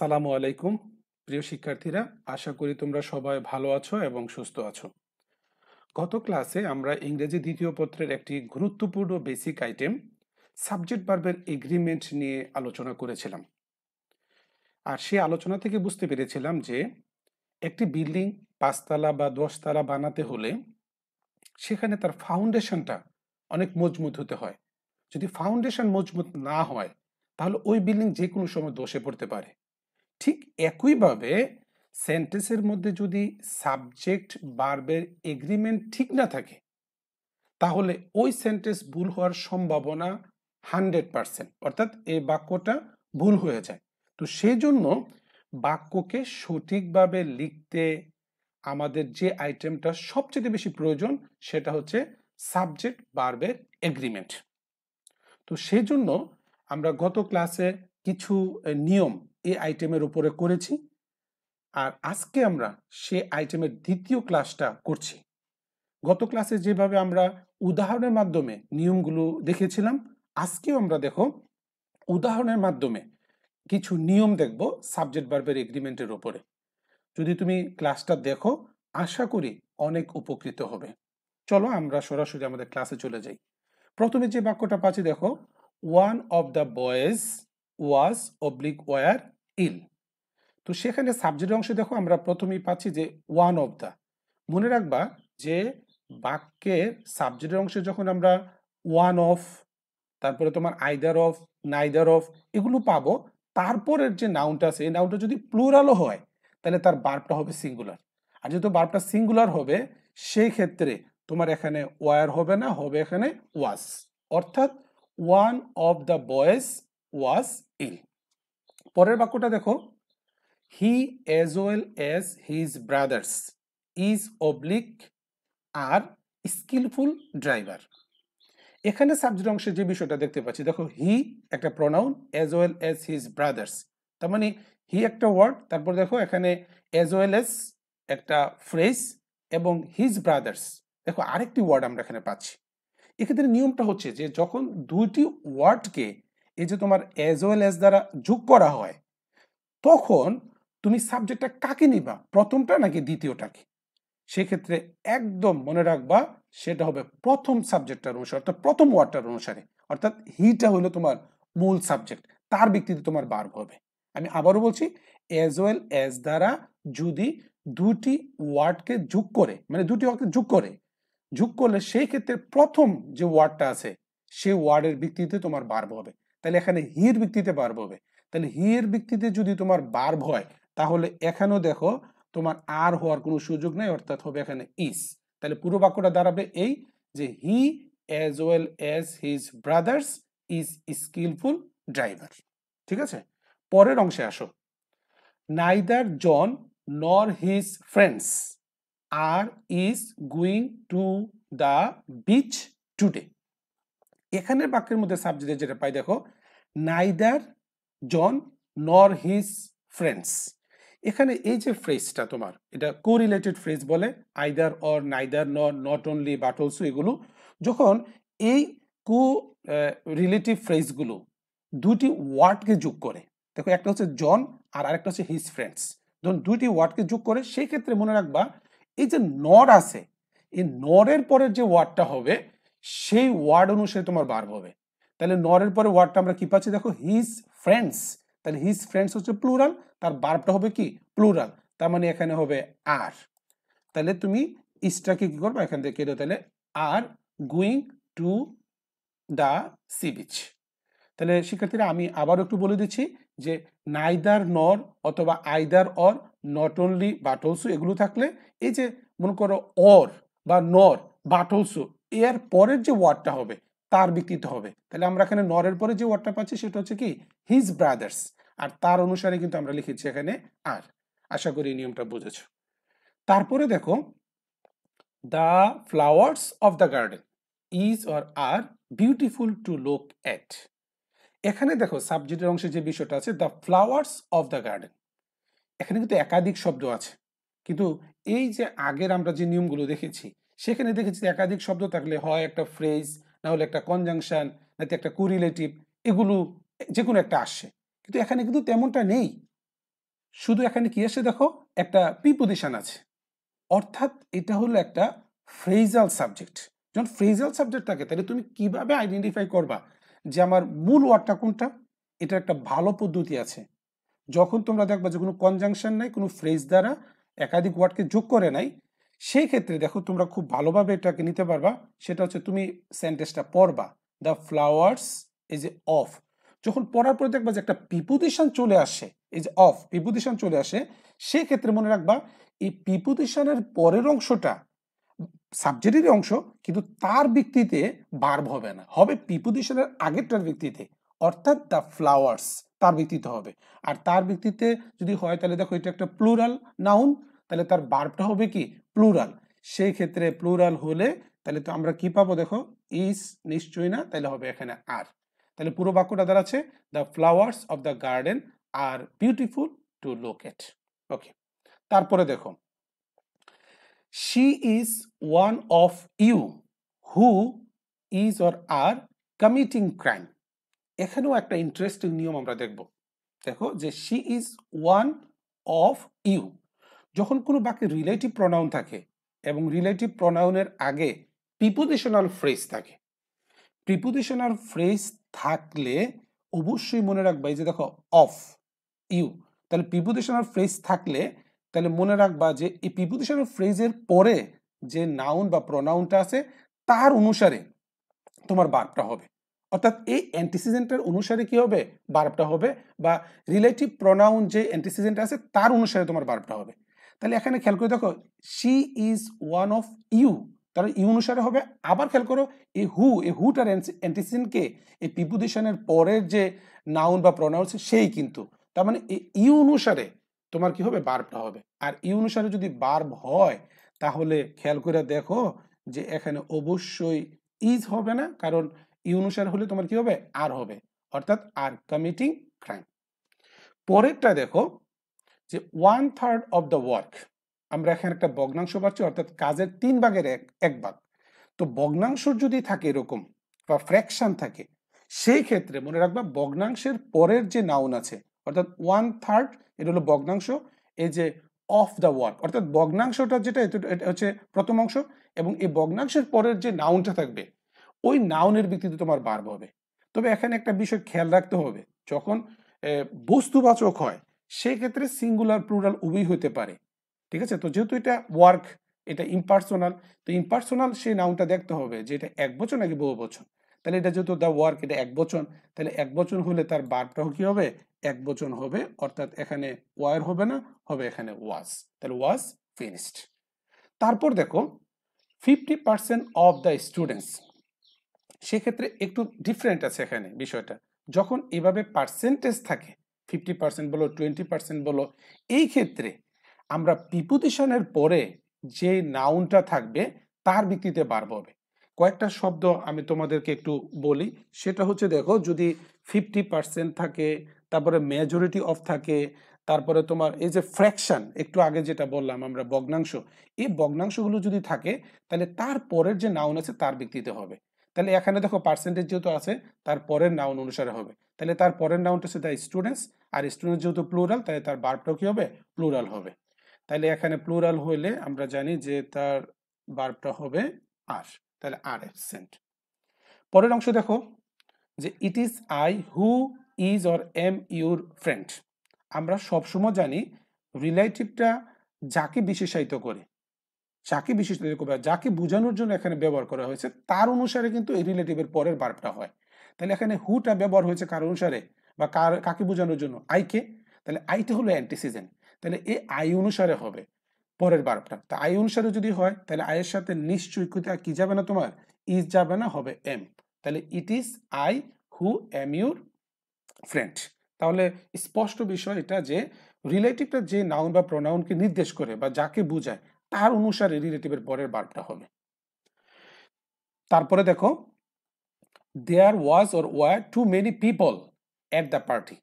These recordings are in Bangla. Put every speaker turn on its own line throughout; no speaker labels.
সালামু আলাইকুম প্রিয় শিক্ষার্থীরা আশা করি তোমরা সবাই ভালো আছো এবং সুস্থ আছো গত ক্লাসে আমরা ইংরেজি দ্বিতীয় পত্রের একটি গুরুত্বপূর্ণ বেসিক আইটেম সাবজেক্ট পার্বের এগ্রিমেন্ট নিয়ে আলোচনা করেছিলাম আর সেই আলোচনা থেকে বুঝতে পেরেছিলাম যে একটি বিল্ডিং পাঁচতলা বা দশতলা বানাতে হলে সেখানে তার ফাউন্ডেশনটা অনেক মজবুত হতে হয় যদি ফাউন্ডেশন মজবুত না হয় তাহলে ওই বিল্ডিং যে কোনো সময় দোষে পড়তে পারে ঠিক একইভাবে সেন্টেন্সের মধ্যে যদি সাবজেক্ট বার্বের এগ্রিমেন্ট ঠিক না থাকে তাহলে ওই সেন্টেন্স ভুল হওয়ার সম্ভাবনা হান্ড্রেড পারসেন্ট অর্থাৎ এই বাক্যটা ভুল হয়ে যায় তো সেই জন্য বাক্যকে সঠিকভাবে লিখতে আমাদের যে আইটেমটা সবচেয়ে বেশি প্রয়োজন সেটা হচ্ছে সাবজেক্ট বার্বের এগ্রিমেন্ট তো সেই জন্য আমরা গত ক্লাসে কিছু নিয়ম এই আইটেমের উপরে করেছি আর আজকে আমরা সে আইটেমের দ্বিতীয় ক্লাসটা করছি গত ক্লাসে যেভাবে আমরা উদাহরণের মাধ্যমে নিয়মগুলো দেখেছিলাম আজকেও আমরা দেখো উদাহরণের মাধ্যমে কিছু নিয়ম দেখব সাবজেক্ট বার্বের এগ্রিমেন্টের ওপরে যদি তুমি ক্লাসটা দেখো আশা করি অনেক উপকৃত হবে চলো আমরা সরাসরি আমাদের ক্লাসে চলে যাই প্রথমে যে বাক্যটা পাচ্ছি দেখো one of the boys was oblique were ill তো সেখানে সাবজেক্টের অংশ দেখো আমরা প্রথমেই পাচ্ছি যে ওয়ান অফ দ্য মনে রাখবা যে বাক্যের সাবজেক্টের অংশে যখন আমরা ওয়ান অফ তারপরে তোমার আইদার অফ নাইদার অফ এগুলো পাবো তারপরের যে নাউনটা আছে এই নাউনটা যদি প্লুরালও হয় তাহলে তার বার্বটা হবে সিঙ্গুলার আর যেহেতু বার্বটা সিঙ্গুলার হবে সেই ক্ষেত্রে তোমার এখানে ওয়ার হবে না হবে এখানে ওয়াস অর্থাৎ ওয়ান অফ দ্য বয়েস ওয়াস ইল পরের বাক্যটা দেখো he as well as his brothers is oblique are skilful driver এখানে সাবজেক্ট অংশে যে বিষয়টা দেখতে পাচ্ছি দেখো হি একটা pronoun as well as his brothers তার মানে হি একটা ওয়ার্ড তারপর দেখো এখানে এজ ওয়েল এস একটা ফ্রেস এবং হিজ ব্রাদার্স দেখো আরেকটি ওয়ার্ড আমরা এখানে পাচ্ছি এক্ষেত্রে নিয়মটা হচ্ছে যে যখন দুইটি ওয়ার্ডকে এই যে তোমার অ্যাজ ওয়েল অ্যাজ দ্বারা যোগ করা হয় তখন তুমি সাবজেক্টটা কাকে নিবা প্রথমটা নাকি দ্বিতীয়টাকে সেক্ষেত্রে একদম মনে রাখবা সেটা হবে প্রথম সাবজেক্টটার অনুসারে অর্থাৎ প্রথম ওয়ার্ডটার অনুসারে অর্থাৎ হিটা হলো তোমার মূল সাবজেক্ট তার ভিত্তিতে তোমার বার্ব হবে আমি আবারও বলছি অ্যাজ ওয়েল অ্যাজ দ্বারা যদি দুটি ওয়ার্ডকে যোগ করে মানে দুটি ওয়ার্ডকে যোগ করে যোগ করলে সেই ক্ষেত্রে প্রথম যে ওয়ার্ডটা আছে সেই ওয়ার্ডের ভিত্তিতে তোমার বার্ব হবে তাহলে এখানে হির ভিত্তিতে বার্ব হবে তাহলে হির ভিত্তিতে যদি তোমার বার্ব হয় তাহলে এখানেও দেখো তোমার আর হওয়ার কোনো সুযোগ নেই অর্থাৎ হবে এখানে ইস তাহলে পুরো বাক্যটা দাঁড়াবে এই যে he as well as his brothers is skilful driver ঠিক আছে পরের অংশে আসো neither John nor his friends are is going to the beach today এখানের বাক্যের মধ্যে সাবজেক্টে যেটা পাই দেখো neither John nor his friends এখানে এই যে ফ্রেজটা তোমার এটা কো রিলেটেড ফ্রেজ বলে either or neither nor not only but also এগুলো যখন এই কো রিলেটিভ ফ্রেজগুলো দুটি ওয়ার্ডকে যোগ করে দেখো একটা হচ্ছে জন আর আরেকটা হচ্ছে হিজ ফ্রেন্ডস যখন দুটি ওয়ার্ডকে যোগ করে সেই ক্ষেত্রে মনে রাখবা এই যে নর আছে এই নরের পরের যে ওয়ার্ডটা হবে সেই ওয়ার্ড অনুসারে তোমার বার হবে তাহলে নরের পরে ওয়ার্ডটা আমরা কি পাচ্ছি দেখো হিজ ফ্রেন্ডস তাহলে হিজ ফ্রেন্ডস হচ্ছে প্লুরাল তার বার্বটা হবে কি প্লুরাল তার মানে এখানে হবে আর তাহলে তুমি ইস্টাকে কি করবে এখান থেকে কেটে তাহলে are going to the sea beach তাহলে শিক্ষার্থীরা আমি আবার একটু বলে দিচ্ছি যে নাইদার নর অথবা either or not only but also এগুলো থাকলে এই যে মনে করো অর বা নর বাটলসু এর পরের যে ওয়ার্ডটা হবে তার বিকৃত হবে তাহলে আমরা এখানে নরের পরে যে ওয়ার্ডটা পাচ্ছি সেটা হচ্ছে কি হিজ ব্রাদার্স আর তার অনুসারে কিন্তু আমরা লিখেছি এখানে আর আশা করি নিয়মটা বুঝেছ তারপরে দেখো the flowers of the garden is or are beautiful to look at এখানে দেখো সাবজেক্টের অংশে যে বিষয়টা আছে the flowers of the garden এখানে কিন্তু একাধিক শব্দ আছে কিন্তু এই যে আগের আমরা যে নিয়মগুলো দেখেছি সেখানে দেখেছি একাধিক শব্দ থাকলে হয় একটা ফ্রেজ না হলে একটা কনজাংশন নাতে একটা কোরিলেটিভ এগুলো যে কোনো একটা আসে কিন্তু এখানে কিন্তু তেমনটা নেই শুধু এখানে কি আসে দেখো একটা প্রিপোজিশন আছে অর্থাৎ এটা হলো একটা ফ্রেজাল সাবজেক্ট যখন ফ্রেজাল সাবজেক্ট থাকে তাহলে তুমি কিভাবে আইডেন্টিফাই করবা যে আমার মূল ওয়ার্ডটা কোনটা এটা একটা ভালো পদ্ধতি আছে যখন তোমরা দেখবা যে কোনো কনজাংশন নাই কোনো ফ্রেজ দ্বারা একাধিক ওয়ার্ডকে যোগ করে নাই সেই ক্ষেত্রে দেখো তোমরা খুব ভালোভাবে এটাকে নিতে পারবা সেটা হচ্ছে তুমি সেন্টেন্সটা পড়বা দ্য ফ্লাওয়ার্স এই যে অফ যখন পড়ার পরে দেখবা যে একটা পিপুদিশন চলে আসে এই যে অফ পিপুদিশন চলে আসে সেক্ষেত্রে মনে রাখবা এই পিপুদিশনের পরের অংশটা সাবজেক্টের অংশ কিন্তু তার ভিত্তিতে বার্ব হবে না হবে পিপুদিশনের আগেরটার ভিত্তিতে অর্থাৎ দ্য ফ্লাওয়ার্স তার ভিত্তিতে হবে আর তার ভিত্তিতে যদি হয় তাহলে দেখো এটা একটা প্লুরাল নাউন তাহলে তার বার্বটা হবে কি প্লুরাল সেই ক্ষেত্রে প্লুরাল হলে তাহলে তো আমরা কি পাবো দেখো ইস নিশ্চয়ই না তাহলে হবে এখানে আর তাহলে পুরো বাক্যটা দাঁড়াচ্ছে the flowers of the garden are beautiful to look at okay তারপরে দেখো she is one of you who is or are committing crime এখানেও একটা ইন্টারেস্টিং নিয়ম আমরা দেখব দেখো যে she is one of you যখন কোনো বাক্যে রিলেটিভ প্রনাউন থাকে এবং রিলেটিভ প্রনাউনের আগে প্রিপোজিশনাল ফ্রেজ থাকে প্রিপোজিশনাল ফ্রেজ থাকলে অবশ্যই মনে রাখবা এই যে দেখো অফ ইউ তাহলে প্রিপোজিশনাল ফ্রেজ থাকলে তাহলে মনে রাখবা যে এই প্রিপোজিশনাল ফ্রেজের পরে যে নাউন বা প্রনাউনটা আছে তার অনুসারে তোমার বার্বটা হবে অর্থাৎ এই অ্যান্টিসিজেন্টের অনুসারে কি হবে বার্বটা হবে বা রিলেটিভ প্রনাউন যে অ্যান্টিসিজেন্ট আছে তার অনুসারে তোমার বার্বটা হবে তাহলে এখানে খেয়াল করে দেখো she is one of you তাহলে ইউ অনুসারে হবে আবার খেয়াল করো এ হু এ হুটার অ্যান্টিসিনকে এই পিপুদেশনের পরের যে নাউন বা প্রনাউন্স সেই কিন্তু তার মানে ইউ অনুসারে তোমার কি হবে বার্বটা হবে আর ইউ অনুসারে যদি বার্ব হয় তাহলে খেয়াল করে দেখো যে এখানে অবশ্যই ইজ হবে না কারণ ইউ অনুসারে হলে তোমার কি হবে আর হবে অর্থাৎ আর কমিটিং ক্রাইম পরেরটা দেখো যে one third of the work আমরা এখানে একটা ভগ্নাংশ পাচ্ছি অর্থাৎ কাজের তিন ভাগের এক এক ভাগ তো ভগ্নাংশ যদি থাকে এরকম বা ফ্র্যাকশন থাকে সেই ক্ষেত্রে মনে রাখবা ভগ্নাংশের পরের যে নাউন আছে অর্থাৎ ওয়ান থার্ড এটা হলো ভগ্নাংশ এই যে অফ দ্য ওয়ার্ক অর্থাৎ ভগ্নাংশটা যেটা এটা হচ্ছে প্রথম অংশ এবং এই ভগ্নাংশের পরের যে নাউনটা থাকবে ওই নাউনের ভিত্তিতে তোমার বার হবে তবে এখানে একটা বিষয় খেয়াল রাখতে হবে যখন বস্তুবাচক হয় সেক্ষেত্রে সিঙ্গুলার প্লুরাল উভয় হতে পারে ঠিক আছে তো যেহেতু এটা ওয়ার্ক এটা ইম্পার্সোনাল তো ইম্পার্সোনাল সেই নাউনটা দেখতে হবে যে এটা এক বছর নাকি বহু বছর তাহলে এটা যেহেতু দ্য ওয়ার্ক এটা এক বচন তাহলে এক বচন হলে তার বারটাও কি হবে এক বচন হবে অর্থাৎ এখানে ওয়ার হবে না হবে এখানে ওয়াজ তাহলে ওয়াজ ফিনিশড তারপর দেখো fifty percent of the students সেক্ষেত্রে একটু ডিফারেন্ট আছে এখানে বিষয়টা যখন এভাবে পার্সেন্টেজ থাকে ফিফটি পার্সেন্ট বলো টোয়েন্টি পার্সেন্ট বলো এই ক্ষেত্রে আমরা প্রিপোজিশনের পরে যে নাউনটা থাকবে তার ভিত্তিতে বার হবে কয়েকটা শব্দ আমি তোমাদেরকে একটু বলি সেটা হচ্ছে দেখো যদি ফিফটি পার্সেন্ট থাকে তারপরে মেজরিটি অফ থাকে তারপরে তোমার এই যে ফ্র্যাকশন একটু আগে যেটা বললাম আমরা ভগ্নাংশ এই ভগ্নাংশগুলো যদি থাকে তাহলে তার পরের যে নাউন আছে তার ভিত্তিতে হবে তাহলে এখানে দেখো পার্সেন্টেজ যেহেতু আছে তার পরের নাউন অনুসারে হবে তাহলে তার পরের নাউনটা হচ্ছে দ্য স্টুডেন্টস আর স্টুডেন্ট যেহেতু প্লুরাল তাহলে তার বার্বটাও কী হবে প্লুরাল হবে তাহলে এখানে প্লুরাল হলে আমরা জানি যে তার বার্বটা হবে আর তাহলে আর অ্যাবসেন্ট পরের অংশ দেখো যে it is I who is or am your friend আমরা সবসময় জানি রিলেটিভটা যাকে বিশেষায়িত করে যাকে বিশিষ্ট যাকে বোঝানোর জন্য এখানে ব্যবহার করা হয়েছে তার অনুসারে কিন্তু এই রিলেটিভের পরের বার্বটা হয় তাহলে এখানে হুটা ব্যবহার হয়েছে কার অনুসারে বা কার কাকে বোঝানোর জন্য আইকে তাহলে আইটা হলো অ্যান্টিসিজেন তাহলে এ আই অনুসারে হবে পরের বার্বটা তা আই অনুসারে যদি হয় তাহলে আয়ের সাথে নিশ্চয় কি যাবে না তোমার ইজ যাবে না হবে এম তাহলে it is I who am your friend তাহলে স্পষ্ট বিষয় এটা যে রিলেটিভটা যে নাউন বা প্রোনাউনকে নির্দেশ করে বা যাকে বোঝায় তার অনুসারে রিলেটিভের পরের বার্বটা হবে তারপরে দেখো there was or were too many people at the party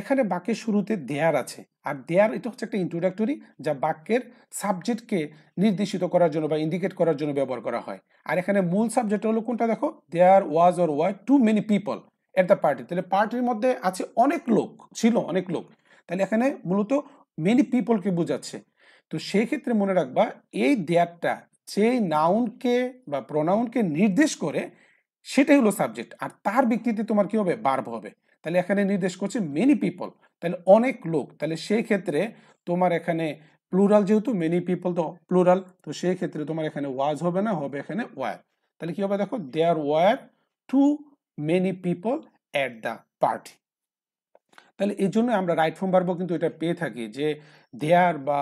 এখানে বাক্যের শুরুতে দেয়ার আছে আর দেয়ার এটা হচ্ছে একটা ইন্ট্রোডাক্টরি যা বাক্যের সাবজেক্টকে নির্দেশিত করার জন্য বা ইন্ডিকেট করার জন্য ব্যবহার করা হয় আর এখানে মূল সাবজেক্ট হলো কোনটা দেখো there was or were too many people at the party তাহলে পার্টির মধ্যে আছে অনেক লোক ছিল অনেক লোক তাহলে এখানে মূলত মেনি পিপলকে বোঝাচ্ছে তো সেই ক্ষেত্রে মনে রাখবা এই দেয়ারটা সেই নাউনকে বা প্রোনাউনকে নির্দেশ করে সেটাই হলো সাবজেক্ট আর তার ভিত্তিতে তোমার কি হবে বার্ব হবে তাহলে এখানে নির্দেশ করছে মেনি পিপল তাহলে অনেক লোক তাহলে সেই ক্ষেত্রে তোমার এখানে প্লুরাল যেহেতু মেনি পিপল তো প্লুরাল তো সেই ক্ষেত্রে তোমার এখানে ওয়াজ হবে না হবে এখানে ওয়ার তাহলে কি হবে দেখো there were too many people at the party তাহলে এই জন্য আমরা রাইট ফ্রম বার্বও কিন্তু এটা পেয়ে থাকি যে দেয়ার বা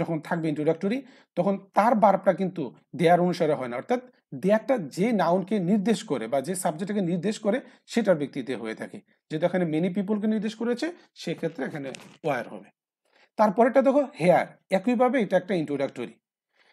যখন থাকবে ইন্ট্রোডাক্টরি তখন তার বার্বটা কিন্তু দেয়ার অনুসারে হয় না অর্থাৎ দেয়ারটা যে নাউনকে নির্দেশ করে বা যে সাবজেক্টকে নির্দেশ করে সেটার ব্যক্তিতে হয়ে থাকে যেহেতু এখানে মেনি পিপলকে নির্দেশ করেছে সেক্ষেত্রে এখানে ওয়ার হবে তারপরেটা দেখো হেয়ার একইভাবে এটা একটা introductory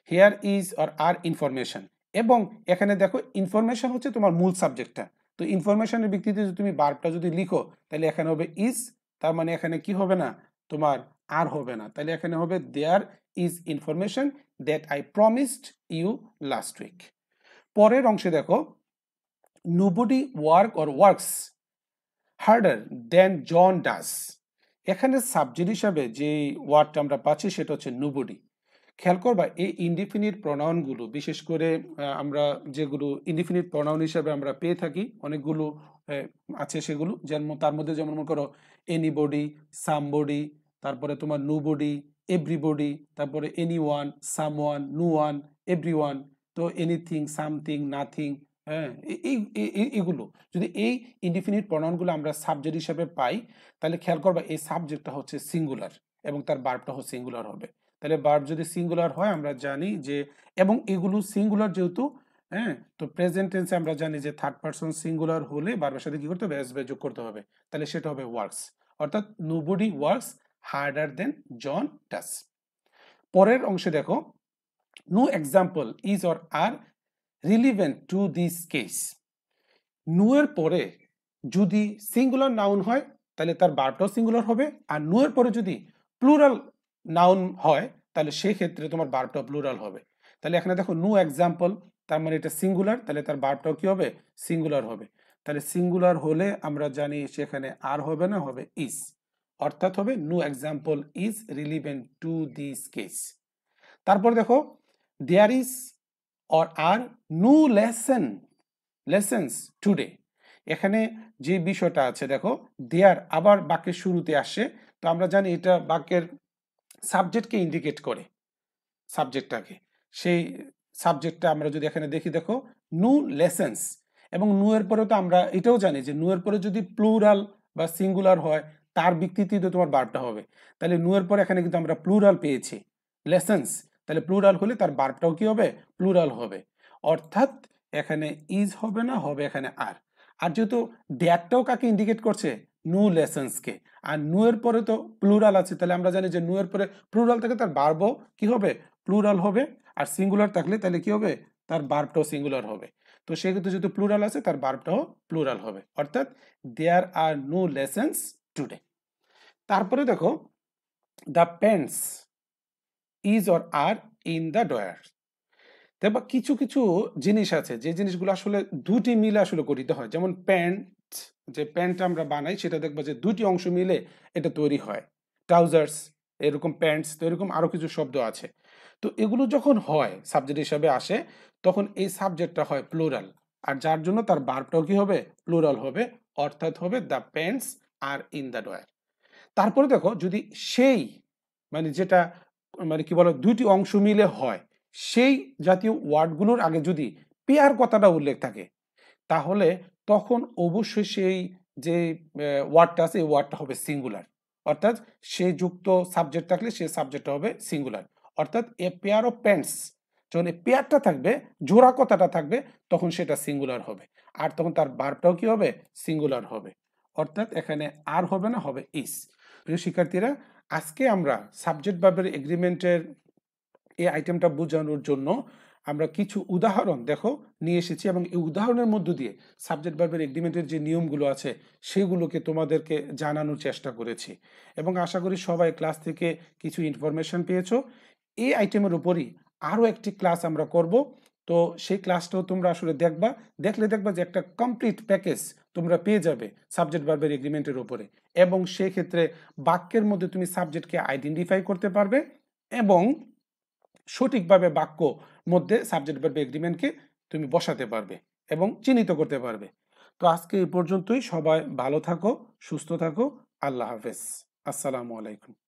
here is or are information এবং এখানে দেখো ইনফরমেশন হচ্ছে তোমার মূল সাবজেক্টটা তো ইনফরমেশনের ভিত্তিতে যদি তুমি বার্বটা যদি লিখো তাহলে এখানে হবে ইজ তার মানে এখানে কি হবে না তোমার আর হবে না তাহলে এখানে হবে there is information that I promised you last week পরের অংশে দেখো nobody work or works harder than John does এখানে সাবজেক্ট হিসাবে যে ওয়ার্ডটা আমরা পাচ্ছি সেটা হচ্ছে নোবডি খেয়াল করবা এই ইনডিফিনিট প্রণয়নগুলো বিশেষ করে আমরা যেগুলো ইনডিফিনিট প্রণয়ন হিসাবে আমরা পেয়ে থাকি অনেকগুলো আছে সেগুলো যেমন তার মধ্যে যেমন মনে করো এনিবডি সামবডি তারপরে তোমার নু বডি এভরিবডি তারপরে anyone someone no one everyone তো এনিথিং সামথিং নাথিং হ্যাঁ এইগুলো যদি এই ইনডিফিনিট প্রণয়নগুলো আমরা সাবজেক্ট হিসেবে পাই তাহলে খেয়াল করবা এই সাবজেক্টটা হচ্ছে সিঙ্গুলার এবং তার বার্বটা হচ্ছে সিঙ্গুলার হবে তাহলে বার্ব যদি সিঙ্গুলার হয় আমরা জানি যে এবং এগুলো সিঙ্গুলার যেহেতু হ্যাঁ তো প্রেজেন্ট টেন্সে আমরা জানি যে থার্ড পারসন সিঙ্গুলার হলে বারবার সাথে কি করতে হবে এসবে যোগ করতে হবে তাহলে সেটা হবে ওয়ার্কস অর্থাৎ nobody works harder than John does পরের অংশে দেখো no example is or are relevant to this case no এর পরে যদি সিঙ্গুলার নাউন হয় তাহলে তার বারটাও সিঙ্গুলার হবে আর নো এর পরে যদি প্লুরাল নাউন হয় তাহলে সেক্ষেত্রে তোমার বারটা প্লুরাল হবে তাহলে এখানে দেখো নো এক্সাম্পল তার মানে এটা সিঙ্গুলার তাহলে তার বার্বটাও কী হবে সিঙ্গুলার হবে তাহলে সিঙ্গুলার হলে আমরা জানি সেখানে আর হবে না হবে ইজ অর্থাৎ হবে no example is relevant to this case তারপর দেখো there is or are no lesson lessons today এখানে যে বিষয়টা আছে দেখো দেয়ার আবার বাক্যের শুরুতে আসে তো আমরা জানি এটা বাক্যের সাবজেক্টকে ইন্ডিকেট করে সাবজেক্টটাকে সেই সাবজেক্টটা আমরা যদি এখানে দেখি দেখো নু লেসেন্স এবং নু এর পরে তো আমরা এটাও জানি যে নু এর পরে যদি প্লুরাল বা সিঙ্গুলার হয় তার ভিত্তিতে তো তোমার বার্বটা হবে তাহলে নু এর পরে এখানে কিন্তু আমরা প্লুরাল পেয়েছি লেসেন্স তাহলে প্লুরাল হলে তার বার্বটাও কি হবে প্লুরাল হবে অর্থাৎ এখানে ইজ হবে না হবে এখানে আর আর যেহেতু ড্যাটটাও কাকে ইন্ডিকেট করছে নু লেসেন্সকে আর নু এর পরে তো প্লুরাল আছে তাহলে আমরা জানি যে নু এর পরে প্লুরাল থেকে তার বার্বও কি হবে প্লুরাল হবে আর সিঙ্গুলার থাকলে তাহলে কি হবে তার বার্বটাও সিঙ্গুলার হবে তো সেক্ষেত্রে যেহেতু প্লুরাল আছে তার বার্বটাও প্লুরাল হবে অর্থাৎ there are no lessons today তারপরে দেখো the pens is or are in the drawer দেখ কিছু কিছু জিনিস আছে যে জিনিসগুলো আসলে দুটি মিলে আসলে গঠিত হয় যেমন প্যান্ট যে প্যান্ট আমরা বানাই সেটা দেখবো যে দুটি অংশ মিলে এটা তৈরি হয় ট্রাউজার্স এরকম প্যান্টস তো এরকম আরও কিছু শব্দ আছে তো এগুলো যখন হয় সাবজেক্ট হিসাবে আসে তখন এই সাবজেক্টটা হয় প্লোরাল আর যার জন্য তার বার্বটাও কি হবে প্লোরাল হবে অর্থাৎ হবে the pants are in the drawer তারপরে দেখো যদি সেই মানে যেটা মানে কি বলো দুইটি অংশ মিলে হয় সেই জাতীয় ওয়ার্ডগুলোর আগে যদি পেয়ার কথাটা উল্লেখ থাকে তাহলে তখন অবশ্যই সেই যে ওয়ার্ডটা আছে এই ওয়ার্ডটা হবে সিঙ্গুলার অর্থাৎ সে যুক্ত সাবজেক্ট থাকলে সে সাবজেক্টটা হবে সিঙ্গুলার অর্থাৎ এ পেয়ার অফ প্যান্টস যখন এ পেয়ারটা থাকবে জোড়া কথাটা থাকবে তখন সেটা সিঙ্গুলার হবে আর তখন তার বারটাও কি হবে সিঙ্গুলার হবে অর্থাৎ এখানে আর হবে না হবে ইস প্রিয় শিক্ষার্থীরা আজকে আমরা সাবজেক্ট বাবের এগ্রিমেন্টের এই আইটেমটা বোঝানোর জন্য আমরা কিছু উদাহরণ দেখো নিয়ে এসেছি এবং এই উদাহরণের মধ্য দিয়ে সাবজেক্ট বাবের এগ্রিমেন্টের যে নিয়মগুলো আছে সেগুলোকে তোমাদেরকে জানানোর চেষ্টা করেছি এবং আশা করি সবাই ক্লাস থেকে কিছু ইনফরমেশন পেয়েছো এই আইটেমের উপরই আরও একটি ক্লাস আমরা করব তো সেই ক্লাসটাও তোমরা আসলে দেখবা দেখলে দেখবা যে একটা কমপ্লিট প্যাকেজ তোমরা পেয়ে যাবে সাবজেক্ট বারবের এগ্রিমেন্টের উপরে এবং সেক্ষেত্রে বাক্যের মধ্যে তুমি সাবজেক্টকে আইডেন্টিফাই করতে পারবে এবং সঠিকভাবে বাক্য মধ্যে সাবজেক্ট বারবে এগ্রিমেন্টকে তুমি বসাতে পারবে এবং চিহ্নিত করতে পারবে তো আজকে এই পর্যন্তই সবাই ভালো থাকো সুস্থ থাকো আল্লাহ হাফেজ আসসালামু আলাইকুম